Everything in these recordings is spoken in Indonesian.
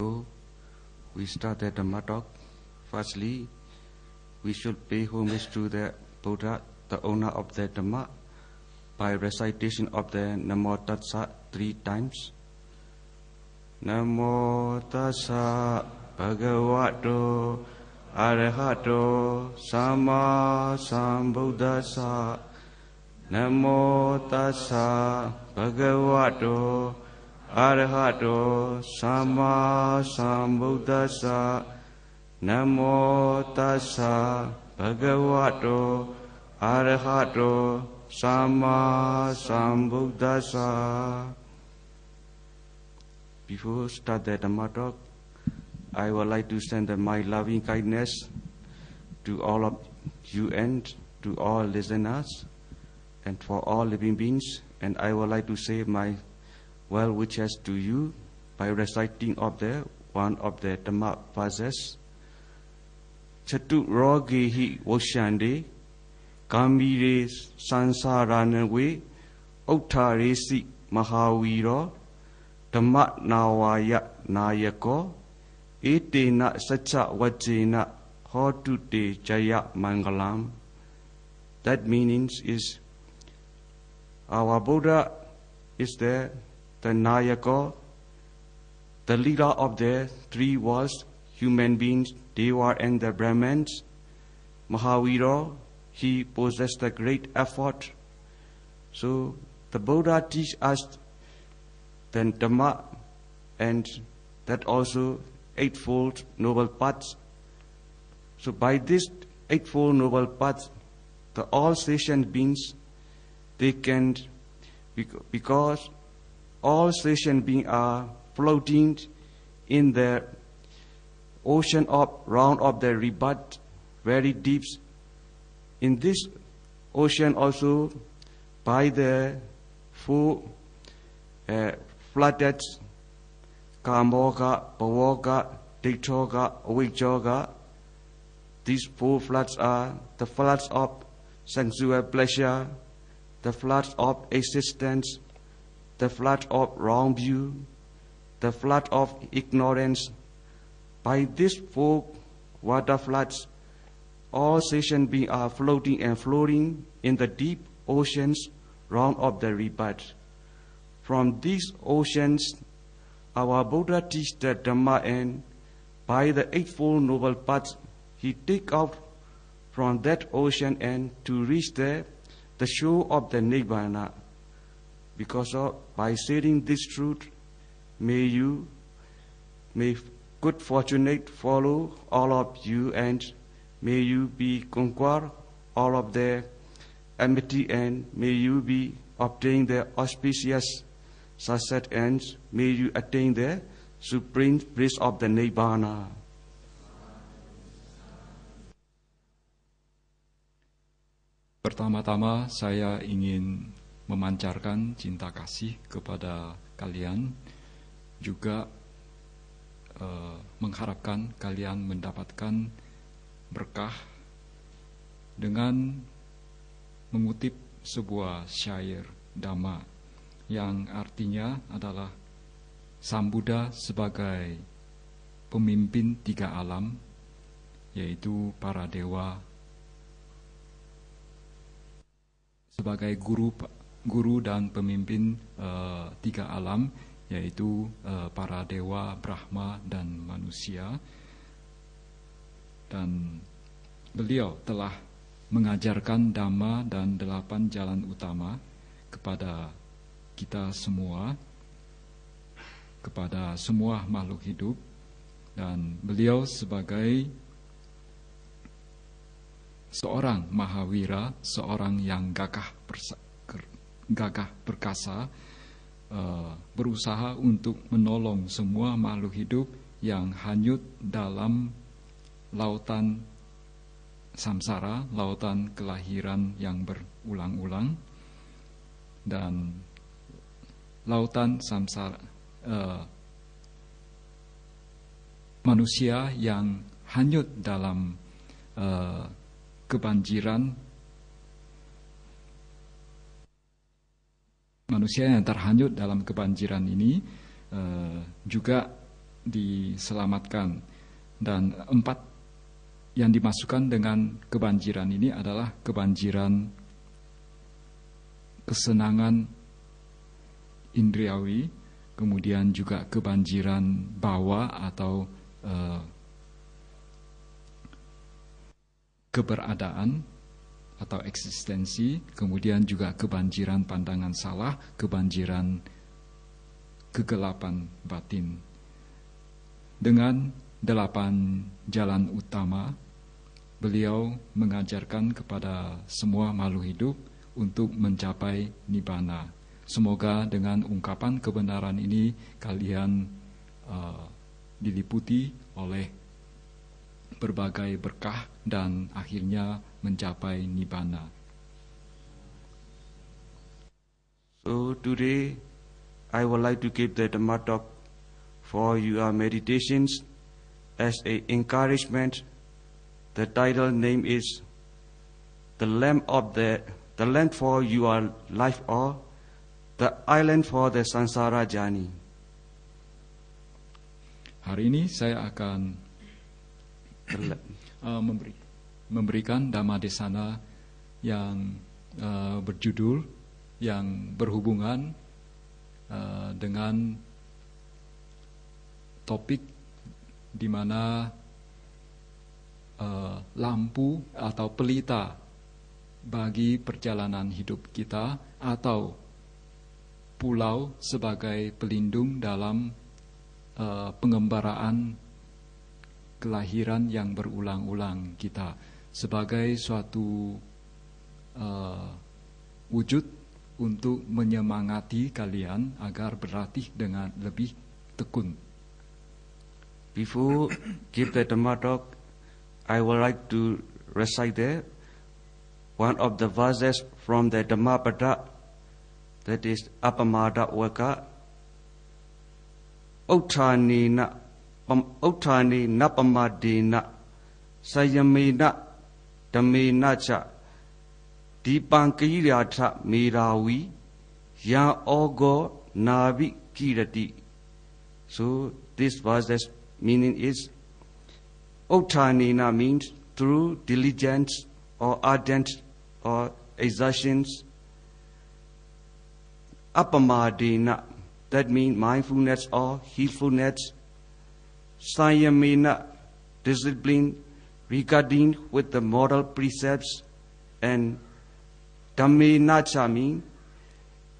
So, we start at the Madok. Firstly, we should pay homage to the Buddha, the owner of the Dhamma, by recitation of the Namo Tassa three times. Namo Tassa Bhagavato Arahato Sama Sambuddhasa Namo Tassa Bhagavato sama, sama, bhagavato, အရဟတောသမ္မာသမ္ဗုဒ္ဓัสสะနမောตัสสะဘဂဝတောအရဟတောသမ္မာသမ္ဗုဒ္ဓัสสะ Before start the Dhamma talk, I would like to send my loving kindness to all of you and to all listeners and for all living beings. And I would like to say my well wishes to you by reciting of the one of the Dhamma verses. Chatu rogehi voshande kamire sansaranave uttaresi mahawiro dhamma nawaya nayako etena sacha vajena hotu te jaya mangalam. That meaning is our Buddha is there the Nayaka, the leader of the three was human beings, Deva and the Brahmins. Mahavira, he possessed a great effort. So the Buddha teach us the Dhamma and that also Eightfold Noble Paths. So by this Eightfold Noble Paths, the all sentient beings, they can, because all sentient beings are uh, floating in the ocean of round of the rebirth, very deep. In this ocean also, by the full uh, flooded Kamoga, Pavoga, Diktoga, Awikjoga, these four floods are the floods of sensual pleasure, the floods of existence, the flood of wrong view, the flood of ignorance. By this four water floods, all session beings are uh, floating and floating in the deep oceans round of the rebirth. From these oceans, our Buddha teaches the Dhamma and by the Eightfold Noble Path, he take out from that ocean and to reach there the shore of the Nirvana. Because of, by stating this truth, may you, may good fortune follow all of you and may you be conquer all of their enmity and may you be obtain their auspicious sunset and may you attain the supreme bliss of the Nibbana. Pertama-tama saya ingin memancarkan cinta kasih kepada kalian, juga eh, mengharapkan kalian mendapatkan berkah dengan mengutip sebuah syair dhamma yang artinya adalah Sam Buddha sebagai pemimpin tiga alam yaitu para dewa sebagai guru guru dan pemimpin uh, tiga alam yaitu uh, para dewa, Brahma dan manusia. Dan beliau telah mengajarkan dhamma dan delapan jalan utama kepada kita semua, kepada semua makhluk hidup dan beliau sebagai seorang mahawira, seorang yang gagah gagah perkasa eh, berusaha untuk menolong semua makhluk hidup yang hanyut dalam lautan samsara, lautan kelahiran yang berulang-ulang dan lautan samsara uh, manusia yang hanyut dalam uh, kebanjiran manusia yang terhanyut dalam kebanjiran ini eh, juga diselamatkan dan empat yang dimasukkan dengan kebanjiran ini adalah kebanjiran kesenangan indriawi kemudian juga kebanjiran bawah atau eh, keberadaan atau eksistensi, kemudian juga kebanjiran pandangan salah, kebanjiran kegelapan batin. Dengan delapan jalan utama, beliau mengajarkan kepada semua makhluk hidup untuk mencapai nibbana. Semoga dengan ungkapan kebenaran ini kalian uh, diliputi oleh berbagai berkah dan akhirnya mencapai nibana. So today I would like to give the Dhamma talk for your meditations as a encouragement. The title name is The Lamp of the the land for your life or the island for the sansara journey. Hari ini saya akan Eh, memberi, memberikan dhamma sana yang uh, berjudul yang berhubungan uh, dengan topik di mana uh, lampu atau pelita bagi perjalanan hidup kita atau pulau sebagai pelindung dalam uh, pengembaraan kelahiran yang berulang-ulang kita sebagai suatu uh, wujud untuk menyemangati kalian agar berlatih dengan lebih tekun. Before give the Dhamma talk, I would like to recite there one of the verses from the Dhammapada, that is Apamada Waka, Uttani na ဥဋ္ဌာနေနပမဒေနစယမေနဓမေနချဒီပံကိရာထမေရာဝီယာဩဂောနာဘိကိရတိ so this was the meaning is Uttanina means through diligence or ardent or exertions. Apamadina, that means mindfulness or heedfulness Sanyamina discipline regarding with the moral precepts and Dhamminachami,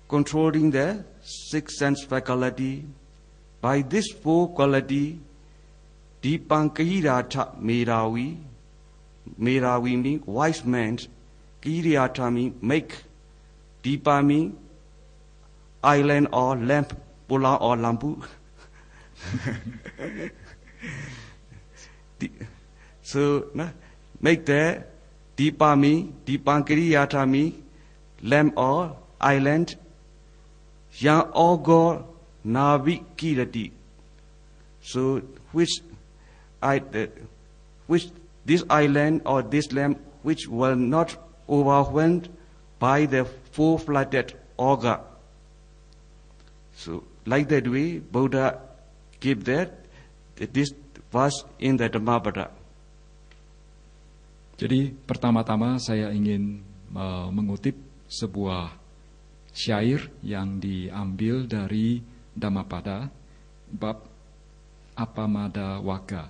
controlling the six sense faculty. By this four quality, Dipankahirata Meravi, Meravi means wise man, Kiriyata means make, Dipa means island or lamp, Pula or lampu. so no, make the Deepami, Deepankariyatami, lamb or island, yang ogo navikirati. So which I, uh, which this island or this lamb which were not overwhelmed by the four flooded ogre. So like that way Buddha gave that This was in the Dhammapada. Jadi pertama-tama saya ingin uh, mengutip sebuah syair yang diambil dari Dhammapada bab Apamada Waka.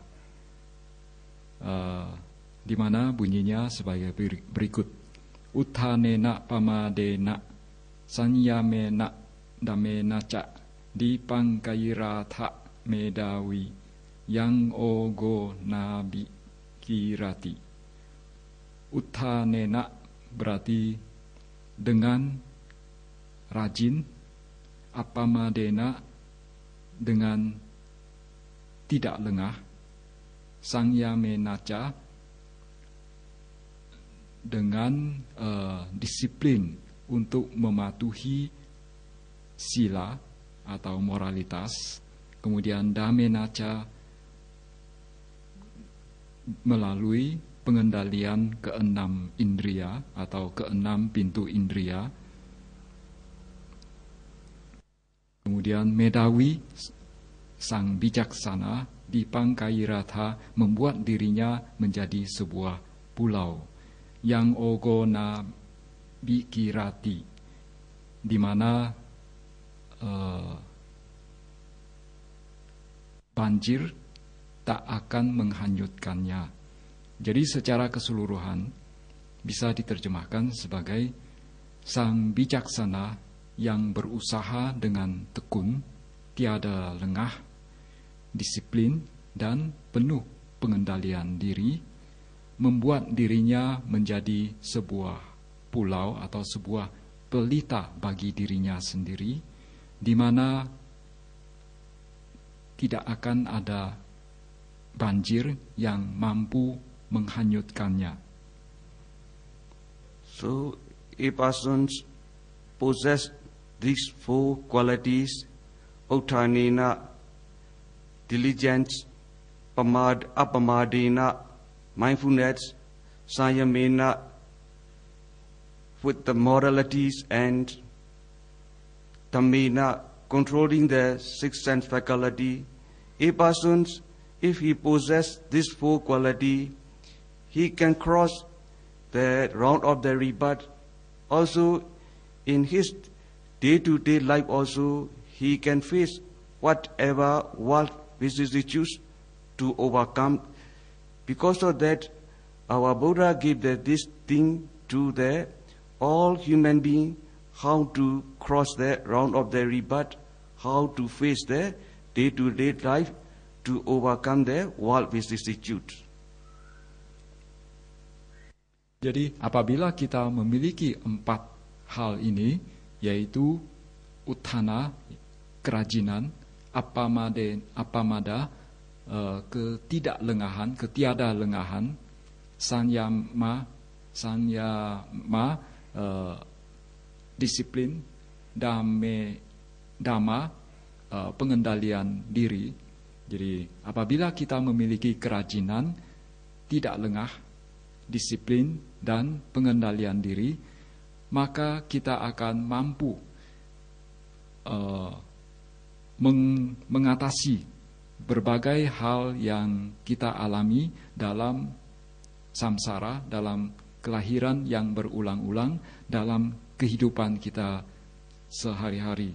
Uh, e, di mana bunyinya sebagai berikut. Uthane Utanena pamadena sanyamena damena ca dipangkairatha medawi yang ogo nabi kirati. Utanena berarti dengan rajin, apamadena dengan tidak lengah, sangyamenaca dengan uh, disiplin untuk mematuhi sila atau moralitas, kemudian damenaca melalui pengendalian keenam indria atau keenam pintu indria. Kemudian Medawi, sang bijaksana, di Pangkai rata membuat dirinya menjadi sebuah pulau yang ogona bikirati di mana uh, banjir tak akan menghanyutkannya. Jadi secara keseluruhan bisa diterjemahkan sebagai sang bijaksana yang berusaha dengan tekun, tiada lengah, disiplin, dan penuh pengendalian diri, membuat dirinya menjadi sebuah pulau atau sebuah pelita bagi dirinya sendiri, di mana tidak akan ada banjir yang mampu menghanyutkannya. So, a person possess these four qualities, uttanena, diligence, pamad, apamadena, mindfulness, sayamena, with the moralities and tamena, controlling the six sense faculty, a person's if he possesses this four quality, he can cross the round of the rebirth. Also, in his day-to-day life also, he can face whatever world vicissitudes to overcome. Because of that, our Buddha gave the, this thing to the all human being how to cross the round of the rebirth, how to face the day-to-day life to overcome the world vicissitude. Jadi apabila kita memiliki empat hal ini, yaitu utana, kerajinan, apamade, apamada, uh, ketidaklengahan, ketiada lengahan, sanyama, sanyama, uh, disiplin, dame, dama, uh, e, pengendalian diri, jadi apabila kita memiliki kerajinan, tidak lengah, disiplin, dan pengendalian diri, maka kita akan mampu uh, meng mengatasi berbagai hal yang kita alami dalam samsara, dalam kelahiran yang berulang-ulang, dalam kehidupan kita sehari-hari.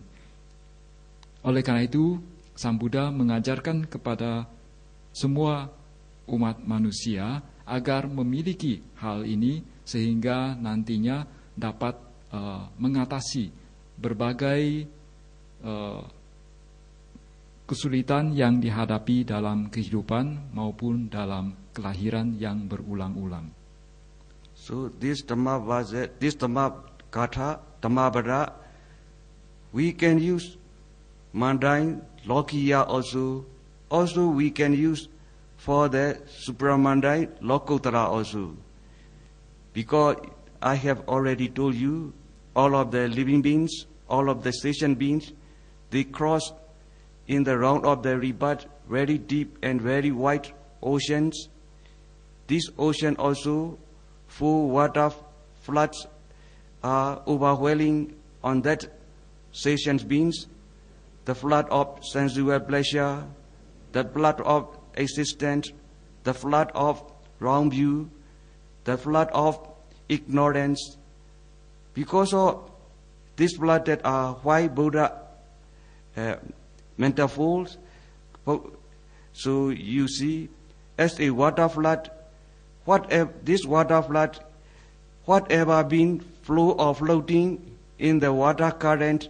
Oleh karena itu, Sang Buddha mengajarkan kepada semua umat manusia agar memiliki hal ini sehingga nantinya dapat uh, mengatasi berbagai uh, kesulitan yang dihadapi dalam kehidupan maupun dalam kelahiran yang berulang-ulang. So this Dhamma was it, this Dhamma kata Dhamma Bada, we can use mandarin. Lokiya also. Also we can use for the Supramandai Lokotara also. Because I have already told you all of the living beings, all of the station beings, they cross in the round of the rebirth very deep and very wide oceans. This ocean also full water floods are overwhelming on that station beings the flood of sensual pleasure, the flood of existence, the flood of wrong view, the flood of ignorance. Because of this flood that are why Buddha uh, mental folds. So you see, as a water flood, whatever this water flood, whatever been flow or floating in the water current,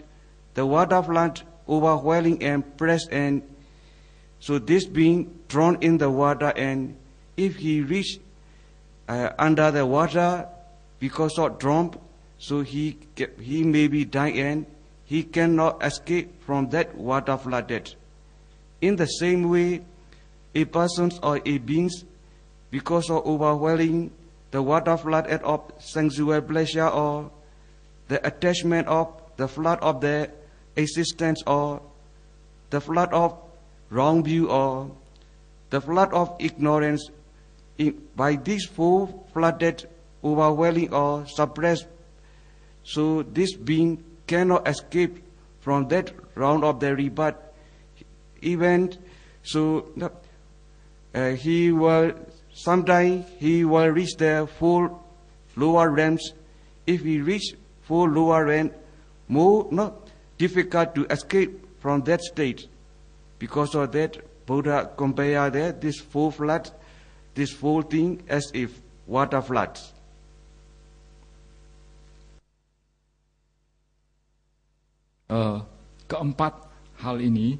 the water flood overwhelming and pressed and so this being thrown in the water and if he reached uh, under the water because of drunk so he he may be dying and he cannot escape from that water flooded. In the same way, a person or a being, because of overwhelming the water flooded of sensual pleasure or the attachment of the flood of the existence or the flood of wrong view or the flood of ignorance by this full flooded, overwhelming or suppressed. So this being cannot escape from that round of the rebirth event. So uh, he will sometime he will reach the full lower realms. If he reach full lower realm, more not difficult to escape from that state. Because of that, Buddha compared that this full flood, this full thing as if water floods. Uh, keempat hal ini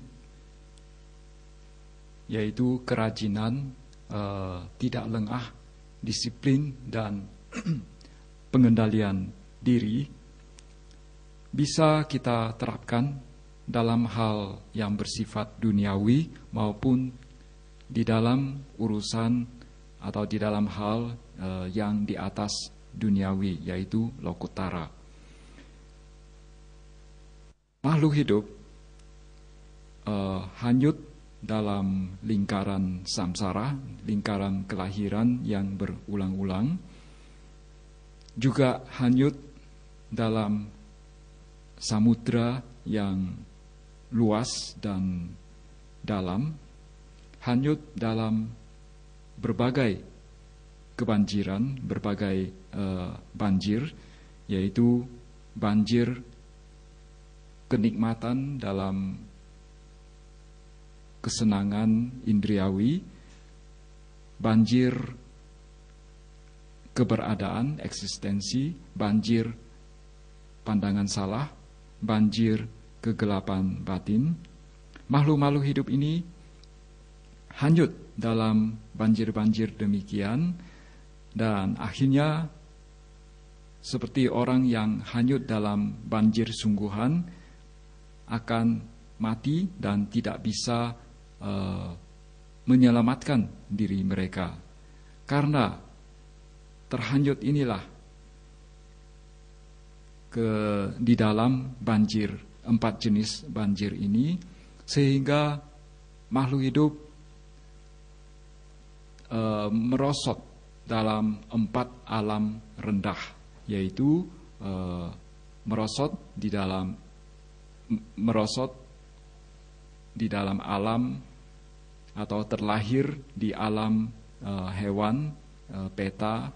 yaitu kerajinan, uh, tidak lengah, disiplin dan pengendalian diri bisa kita terapkan dalam hal yang bersifat duniawi maupun di dalam urusan atau di dalam hal eh, yang di atas duniawi yaitu lokutara. Makhluk hidup uh, hanyut dalam lingkaran samsara, lingkaran kelahiran yang berulang-ulang, juga hanyut dalam samudra yang luas dan dalam, hanyut dalam berbagai kebanjiran, berbagai uh, banjir, yaitu banjir kenikmatan dalam kesenangan indriawi, banjir keberadaan, eksistensi, banjir pandangan salah, banjir kegelapan batin. Makhluk-makhluk hidup ini hanyut dalam banjir-banjir demikian dan akhirnya seperti orang yang hanyut dalam banjir sungguhan akan mati dan tidak bisa uh, menyelamatkan diri mereka karena terhanyut inilah ke di dalam banjir empat jenis banjir ini sehingga makhluk hidup e, merosot dalam empat alam rendah yaitu e, merosot di dalam merosot di dalam alam atau terlahir di alam e, hewan e, peta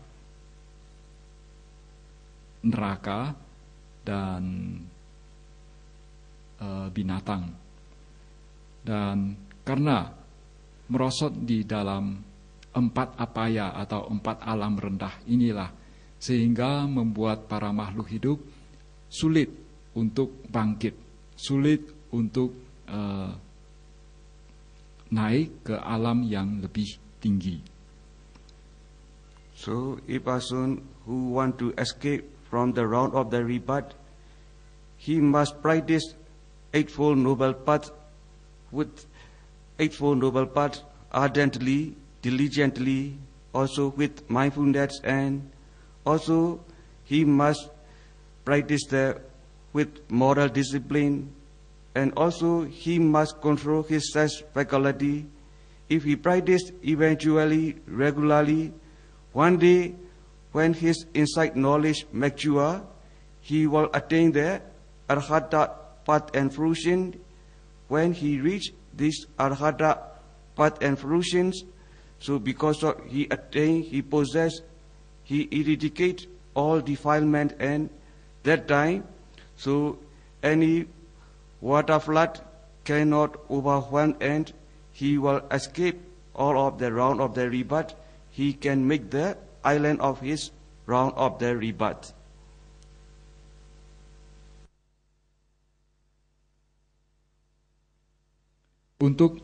neraka dan e, binatang. Dan karena merosot di dalam empat apaya atau empat alam rendah inilah sehingga membuat para makhluk hidup sulit untuk bangkit, sulit untuk e, naik ke alam yang lebih tinggi. So if a person who want to escape from the round of the rebirth. he must practice Eightfold Noble Path with Eightfold Noble Path ardently, diligently, also with mindfulness, and also he must practice the, with moral discipline, and also he must control his sense faculty. If he practices eventually, regularly, one day when his insight knowledge mature, he will attain the arhata path and fruition. When he reach this arhata path and fruitions, so because of he attain, he possess, he eradicate all defilement and that time, so any water flood cannot overwhelm and he will escape all of the round of the rebirth. He can make the island of his round of the rebut. Untuk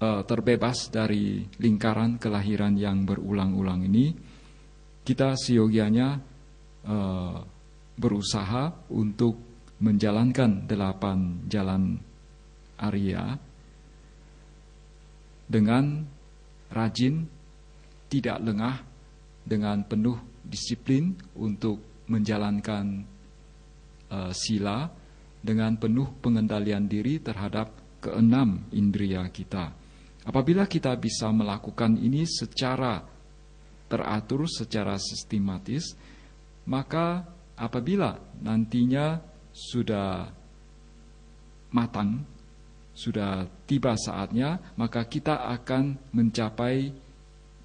uh, terbebas dari lingkaran kelahiran yang berulang-ulang ini, kita siogianya uh, berusaha untuk menjalankan delapan jalan Arya dengan rajin tidak lengah dengan penuh disiplin untuk menjalankan uh, sila dengan penuh pengendalian diri terhadap keenam indria kita. Apabila kita bisa melakukan ini secara teratur, secara sistematis, maka apabila nantinya sudah matang, sudah tiba saatnya, maka kita akan mencapai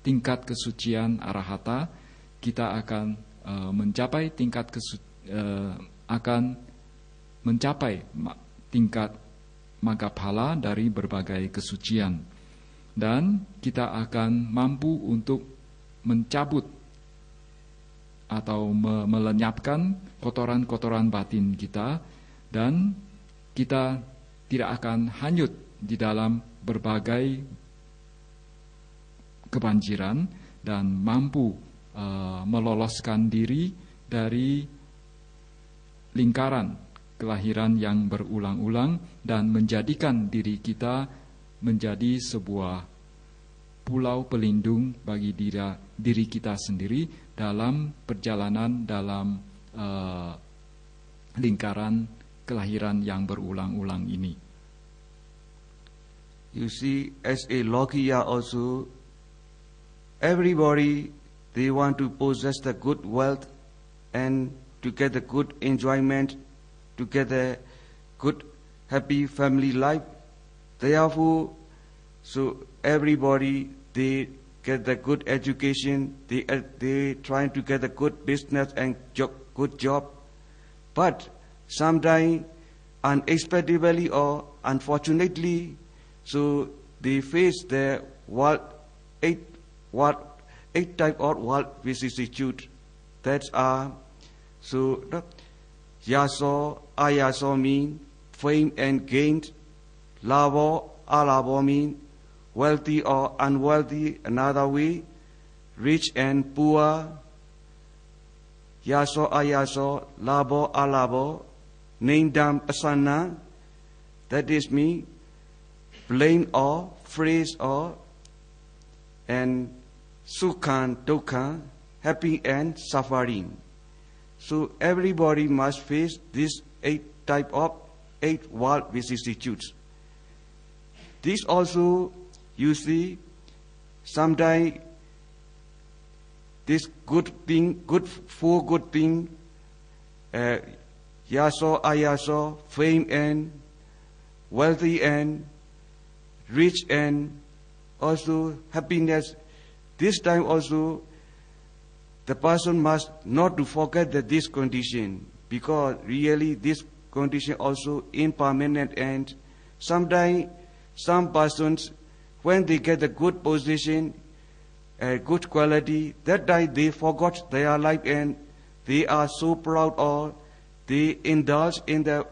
tingkat kesucian arahata, kita akan uh, mencapai tingkat kesu, uh, akan mencapai tingkat magapala dari berbagai kesucian dan kita akan mampu untuk mencabut atau me melenyapkan kotoran-kotoran batin kita dan kita tidak akan hanyut di dalam berbagai kebanjiran dan mampu uh, meloloskan diri dari lingkaran kelahiran yang berulang-ulang dan menjadikan diri kita menjadi sebuah pulau pelindung bagi diri, diri kita sendiri dalam perjalanan dalam uh, lingkaran kelahiran yang berulang-ulang ini. You see, as a logia also Everybody, they want to possess the good wealth and to get the good enjoyment, to get a good, happy family life. Therefore, so everybody, they get the good education, they, are uh, they trying to get a good business and job, good job. But sometimes, unexpectedly or unfortunately, so they face the world eight what eight type of what vicissitude that are so that yaso ayaso mean fame and gain Labo alabo mean wealthy or unwealthy another way rich and poor yaso ayaso labo alabo nindam asana that is me blame or praise or and Sukhan, Dukhan, happy and suffering. So everybody must face these eight type of eight world vicissitudes. This also, you see, sometimes this good thing, good four good thing, uh, yaso ayaso, fame and wealthy and rich and also happiness this time also, the person must not to forget that this condition, because really this condition also impermanent and sometimes some persons, when they get a good position, a good quality, that time they forgot their life and they are so proud or they indulge in the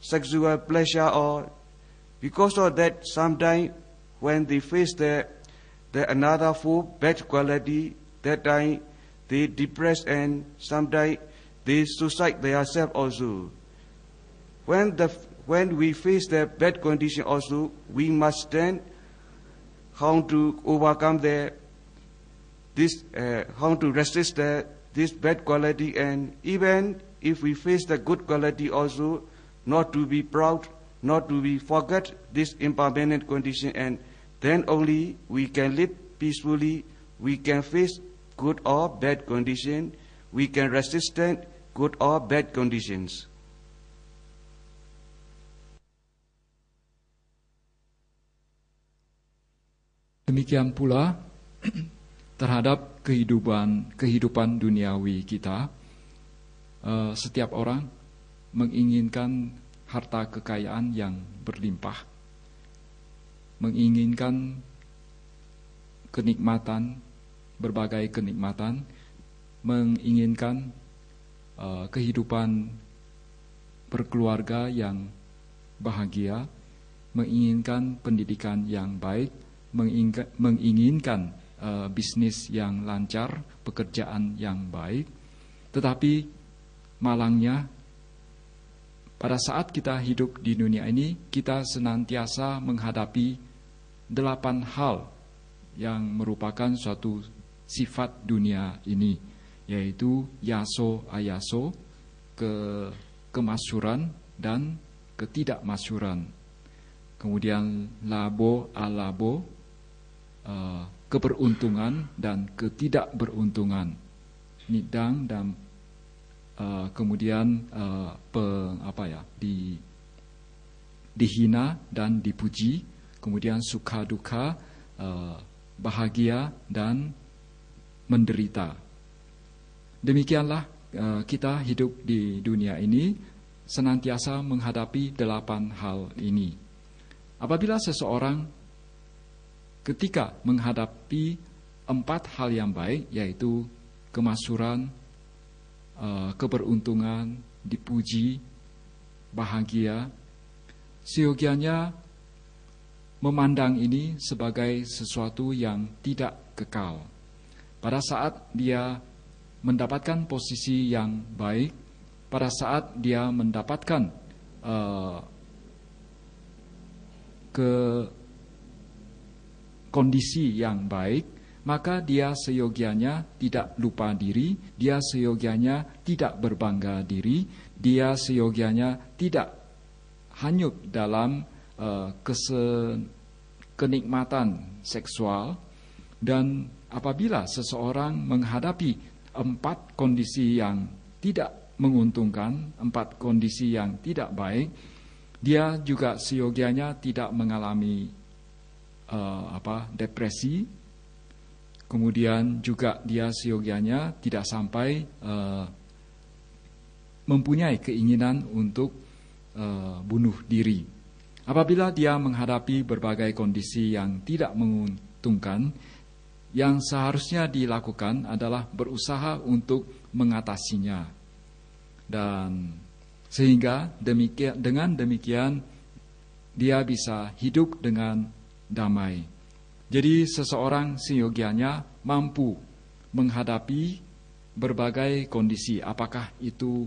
sexual pleasure or because of that sometimes when they face the the another food bad quality. That time they depressed and sometimes they suicide themselves also. When the when we face the bad condition also, we must learn how to overcome the this uh, how to resist the this bad quality and even if we face the good quality also, not to be proud, not to be forget this impermanent condition and Then only we can live peacefully, we can face good or bad condition, we can resist good or bad conditions. Demikian pula terhadap kehidupan kehidupan duniawi kita, eh, setiap orang menginginkan harta kekayaan yang berlimpah menginginkan kenikmatan, berbagai kenikmatan, menginginkan uh, kehidupan berkeluarga yang bahagia, menginginkan pendidikan yang baik, menginginkan, menginginkan uh, bisnis yang lancar, pekerjaan yang baik, tetapi malangnya pada saat kita hidup di dunia ini, kita senantiasa menghadapi delapan hal yang merupakan suatu sifat dunia ini, yaitu yaso ayaso, ke kemasyuran dan ketidakmasyuran. Kemudian labo alabo, eh, keberuntungan dan ketidakberuntungan, nidang dan Eh, kemudian uh, pe, apa ya di dihina dan dipuji, kemudian suka duka, uh, bahagia dan menderita. Demikianlah uh, kita hidup di dunia ini senantiasa menghadapi delapan hal ini. Apabila seseorang ketika menghadapi empat hal yang baik, yaitu kemasuran, Eh, keberuntungan, dipuji, bahagia. Seyogianya memandang ini sebagai sesuatu yang tidak kekal. Pada saat dia mendapatkan posisi yang baik, pada saat dia mendapatkan uh, ke kondisi yang baik, maka dia seyogianya tidak lupa diri, dia seyogianya tidak berbangga diri, dia seyogianya tidak hanyut dalam uh, eh, kesen, kenikmatan seksual dan apabila seseorang menghadapi empat kondisi yang tidak menguntungkan, empat kondisi yang tidak baik, dia juga seyogianya tidak mengalami uh, apa depresi Kemudian juga dia siogianya tidak sampai uh, mempunyai keinginan untuk uh, bunuh diri. Apabila dia menghadapi berbagai kondisi yang tidak menguntungkan, yang seharusnya dilakukan adalah berusaha untuk mengatasinya. Dan sehingga demikian, dengan demikian dia bisa hidup dengan damai. Jadi seseorang seyogianya mampu menghadapi berbagai kondisi, apakah itu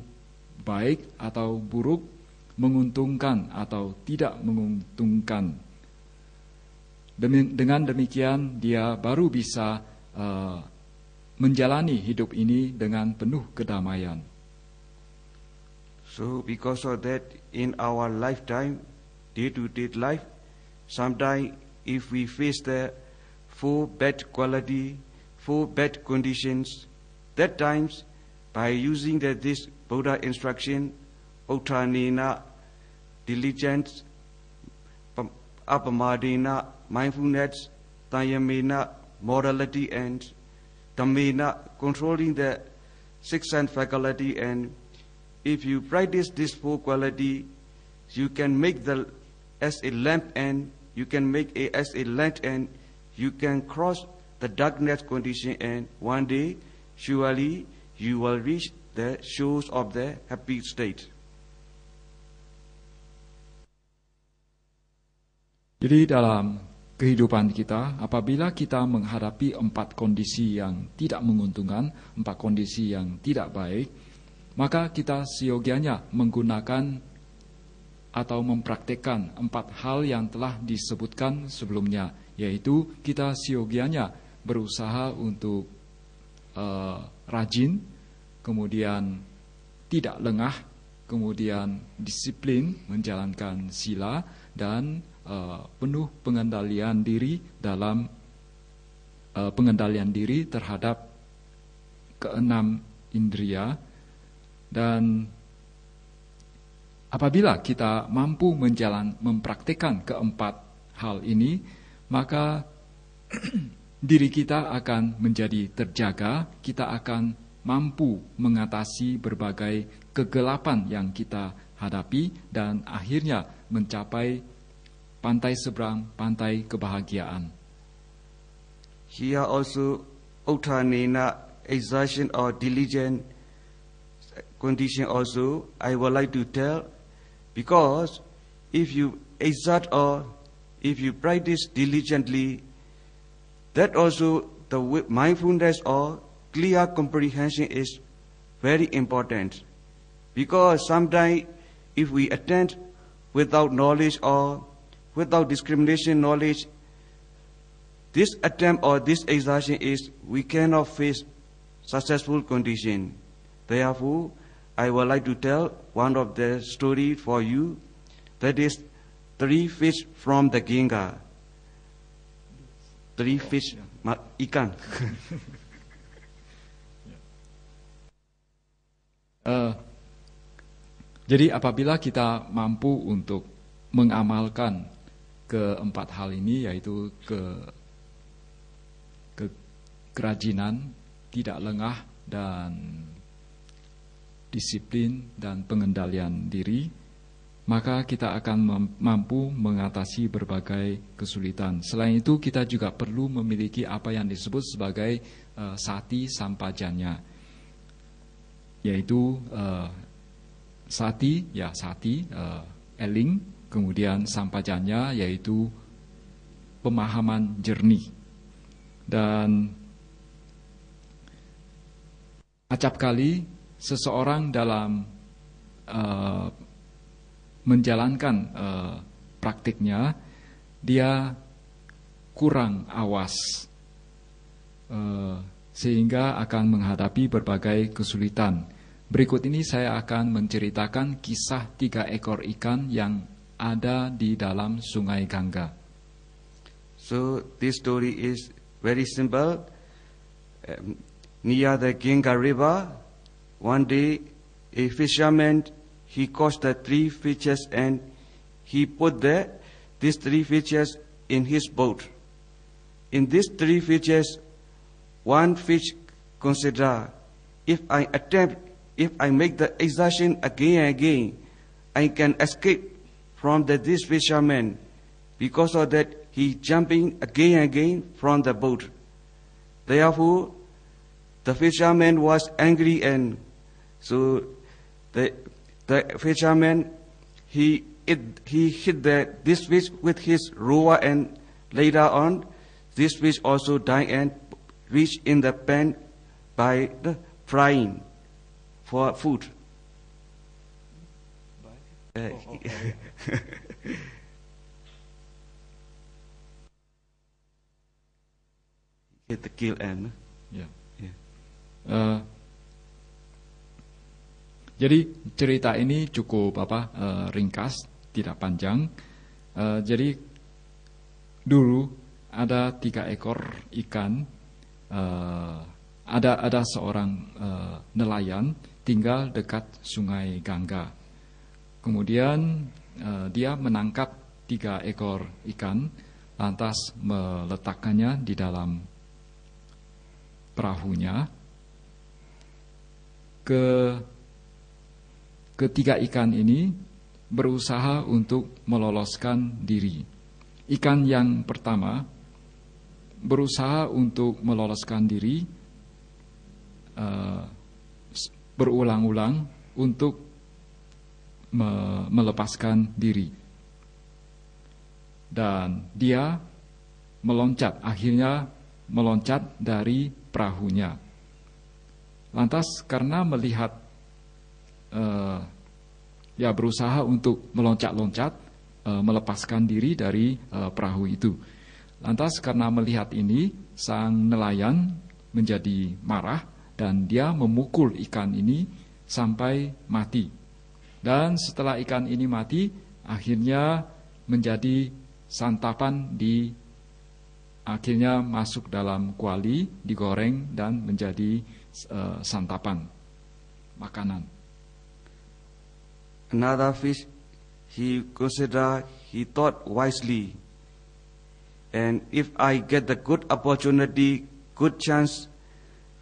baik atau buruk, menguntungkan atau tidak menguntungkan. Dengan demikian dia baru bisa uh, menjalani hidup ini dengan penuh kedamaian. So because of that in our lifetime, day to day life, sometimes if we face the four bad quality, four bad conditions. That times, by using the, this Buddha instruction, uttanena, diligence, apamadena, mindfulness, tayamena, morality, and Tamina, controlling the six sense faculty. And if you practice these four quality, you can make the as a lamp and you can make as a light and you can cross the darkness condition and one day surely you will reach the shores of the happy state. Jadi dalam kehidupan kita, apabila kita menghadapi empat kondisi yang tidak menguntungkan, empat kondisi yang tidak baik, maka kita seyogianya menggunakan atau mempraktekkan empat hal yang telah disebutkan sebelumnya, yaitu kita siogianya berusaha untuk uh, rajin, kemudian tidak lengah, kemudian disiplin menjalankan sila dan uh, penuh pengendalian diri dalam uh, pengendalian diri terhadap keenam indria dan Apabila kita mampu menjalan mempraktikkan keempat hal ini, maka diri kita akan menjadi terjaga, kita akan mampu mengatasi berbagai kegelapan yang kita hadapi dan akhirnya mencapai pantai seberang pantai kebahagiaan. Here also Uttanena exertion or diligent condition also I would like to tell Because if you exert or if you practice diligently, that also the mindfulness or clear comprehension is very important. Because sometimes if we attend without knowledge or without discrimination knowledge, this attempt or this exertion is we cannot face successful condition. Therefore, I would like to tell one of the story for you. That is three fish from the Ginga. Three fish, ikan. uh, jadi apabila kita mampu untuk mengamalkan keempat hal ini yaitu ke, ke kerajinan, tidak lengah dan disiplin, dan pengendalian diri, maka kita akan mampu mengatasi berbagai kesulitan. Selain itu, kita juga perlu memiliki apa yang disebut sebagai uh, sati sampajanya, yaitu uh, sati, ya sati, uh, eling, kemudian sampajanya, yaitu pemahaman jernih. Dan acap kali seseorang dalam uh, menjalankan uh, praktiknya dia kurang awas uh, sehingga akan menghadapi berbagai kesulitan. Berikut ini saya akan menceritakan kisah tiga ekor ikan yang ada di dalam sungai Gangga. So this story is very simple. Um, near the Ganga River, One day, a fisherman, he caught the three fishes and he put the, these three fishes in his boat. In these three fishes, one fish considered, if I attempt, if I make the exertion again and again, I can escape from the, this fisherman. Because of that, he jumping again and again from the boat. Therefore, the fisherman was angry and so the, the fisherman, he, it, he hit the, this fish with his rower and later on, this fish also died and reached in the pan by the frying for food. Uh, oh, okay. get the kill and yeah yeah uh, Jadi cerita ini cukup apa e, ringkas, tidak panjang. E, jadi dulu ada tiga ekor ikan. E, ada ada seorang e, nelayan tinggal dekat Sungai Gangga. Kemudian e, dia menangkap tiga ekor ikan, lantas meletakkannya di dalam perahunya. Ke ketiga ikan ini berusaha untuk meloloskan diri. Ikan yang pertama berusaha untuk meloloskan diri uh, berulang-ulang untuk me melepaskan diri. Dan dia meloncat, akhirnya meloncat dari perahunya. Lantas karena melihat uh, ya berusaha untuk meloncat-loncat, uh, melepaskan diri dari uh, perahu itu. Lantas karena melihat ini, sang nelayan menjadi marah dan dia memukul ikan ini sampai mati. Dan setelah ikan ini mati, akhirnya menjadi santapan di akhirnya masuk dalam kuali, digoreng dan menjadi uh, santapan makanan. another fish, he considered, he thought wisely. And if I get the good opportunity, good chance,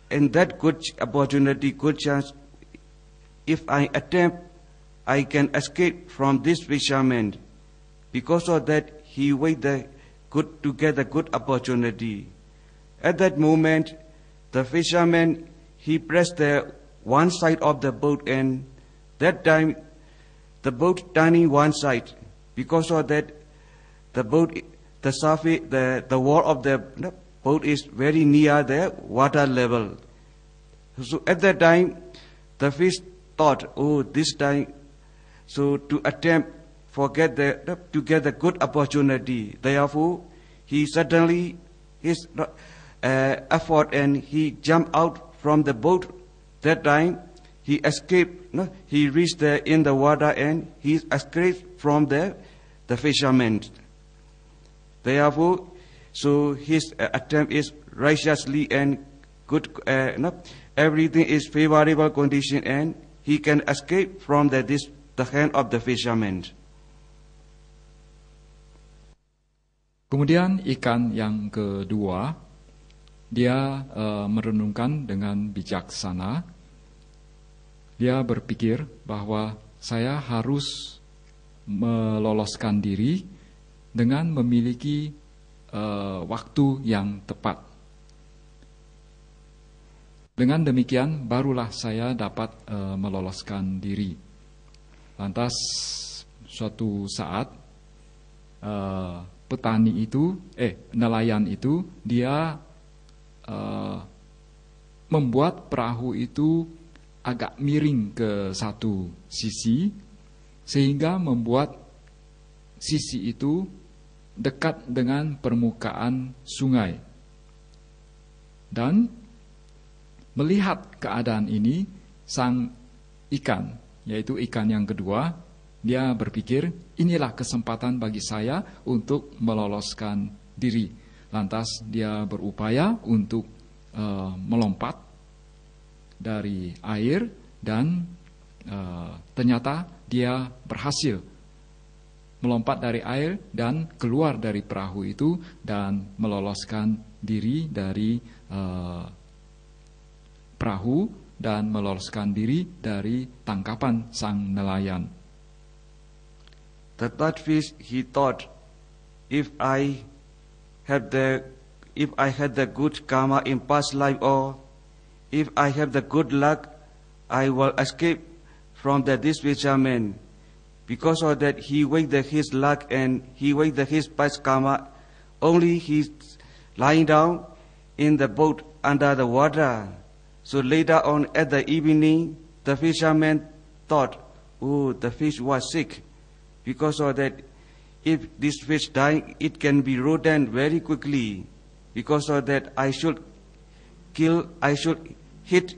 and that good opportunity, good chance, if I attempt, I can escape from this fisherman. Because of that, he waited good, to get a good opportunity. At that moment, the fisherman, he pressed the one side of the boat and that time the boat turning one side. Because of that, the boat, the surface, the, the wall of the boat is very near the water level. So at that time, the fish thought, oh, this time, so to attempt forget the, to get the good opportunity. Therefore, he suddenly his uh, effort and he jumped out from the boat that time he escaped. No? He reached there in the water and he escaped from the, the fishermen. Therefore, so his uh, attempt is righteously and good. Uh, no? Everything is favorable condition and he can escape from the, this, the hand of the fishermen. Kemudian ikan yang kedua, dia uh, merenungkan dengan bijaksana Dia berpikir bahwa saya harus meloloskan diri dengan memiliki uh, waktu yang tepat. Dengan demikian, barulah saya dapat uh, meloloskan diri. Lantas, suatu saat uh, petani itu, eh, nelayan itu, dia membuat perahu itu agak miring ke satu sisi sehingga membuat sisi itu dekat dengan permukaan sungai. Dan melihat keadaan ini sang ikan, yaitu ikan yang kedua, dia berpikir, inilah kesempatan bagi saya untuk meloloskan diri. Lantas dia berupaya untuk uh, melompat dari air dan e, ternyata dia berhasil melompat dari air dan keluar dari perahu itu dan meloloskan diri dari e, perahu dan meloloskan diri dari tangkapan sang nelayan. The fish he thought, if I had the if I had the good karma in past life or if I have the good luck, I will escape from the this fisherman. Because of that, he wasted his luck and he wasted his past karma. Only he's lying down in the boat under the water. So later on at the evening, the fisherman thought, oh, the fish was sick. Because of that, if this fish die, it can be rotten very quickly. Because of that, I should kill, I should hit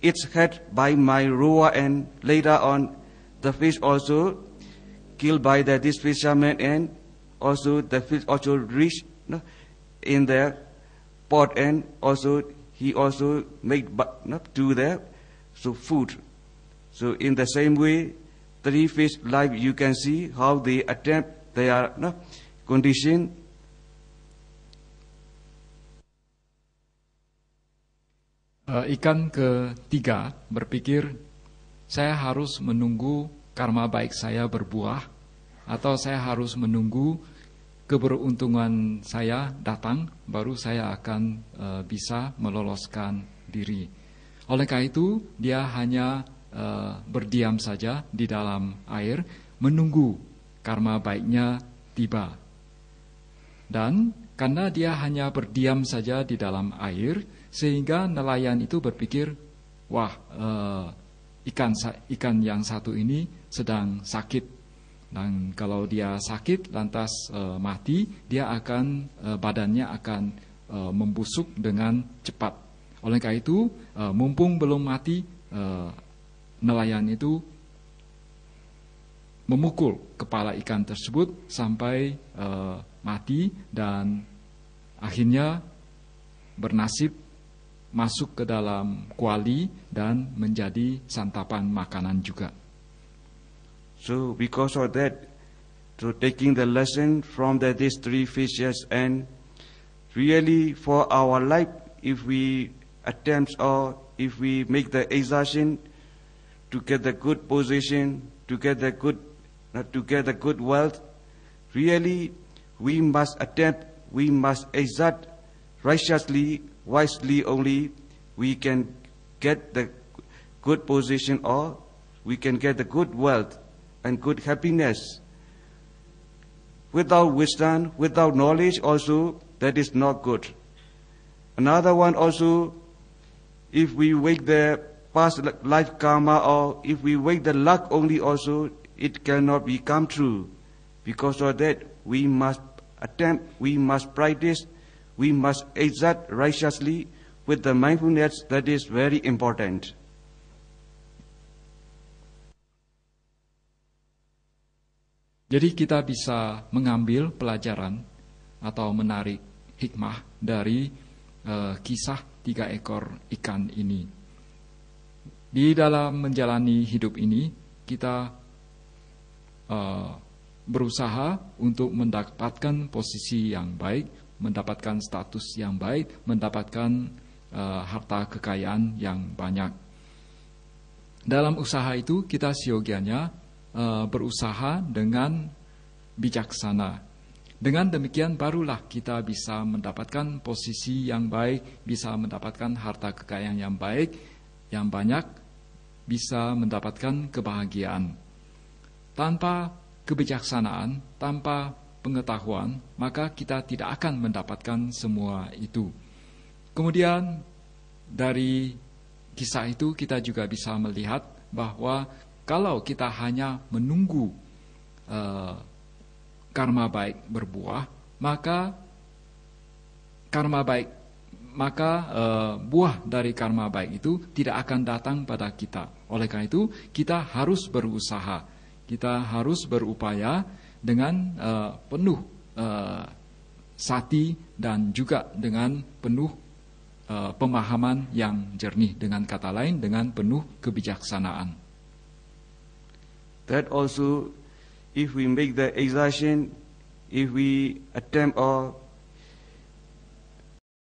its head by my roa, and later on the fish also killed by the, this fisherman and also the fish also reached in the pot and also he also made no, to the so food. So in the same way, three fish life you can see how they attempt their no, condition Eh, ikan ketiga berpikir saya harus menunggu karma baik saya berbuah atau saya harus menunggu keberuntungan saya datang baru saya akan uh, bisa meloloskan diri. Oleh karena itu dia hanya uh, berdiam saja di dalam air menunggu karma baiknya tiba. Dan karena dia hanya berdiam saja di dalam air, sehingga nelayan itu berpikir, wah eh, ikan ikan yang satu ini sedang sakit. Dan kalau dia sakit lantas eh, mati, dia akan eh, badannya akan eh, membusuk dengan cepat. Oleh karena itu, eh, mumpung belum mati, eh, nelayan itu memukul kepala ikan tersebut sampai eh, mati dan akhirnya bernasib masuk ke dalam kuali dan menjadi santapan makanan juga. So because of that, through taking the lesson from the, these three fishes and really for our life, if we attempt or if we make the exertion to get the good position, to get the good, not uh, to get the good wealth, really we must attempt, we must exert righteously wisely only we can get the good position or we can get the good wealth and good happiness. Without wisdom, without knowledge also, that is not good. Another one also, if we wake the past life karma or if we wake the luck only also, it cannot become true. Because of that, we must attempt, we must practice we must exert righteously with the mindfulness that is very important. Jadi kita bisa mengambil pelajaran atau menarik hikmah dari uh, kisah tiga ekor ikan ini. Di dalam menjalani hidup ini kita uh, berusaha untuk mendapatkan posisi yang baik, mendapatkan status yang baik, mendapatkan uh, harta kekayaan yang banyak. Dalam usaha itu kita siogianya uh, eh, berusaha dengan bijaksana. Dengan demikian barulah kita bisa mendapatkan posisi yang baik, bisa mendapatkan harta kekayaan yang baik, yang banyak, bisa mendapatkan kebahagiaan. Tanpa kebijaksanaan, tanpa pengetahuan, maka kita tidak akan mendapatkan semua itu. Kemudian dari kisah itu kita juga bisa melihat bahwa kalau kita hanya menunggu eh, karma baik berbuah, maka karma baik maka eh, buah dari karma baik itu tidak akan datang pada kita. Oleh karena itu, kita harus berusaha. Kita harus berupaya dengan uh, penuh uh, sati dan juga dengan penuh uh, pemahaman yang jernih dengan kata lain dengan penuh kebijaksanaan that also if we make the exertion if we attempt or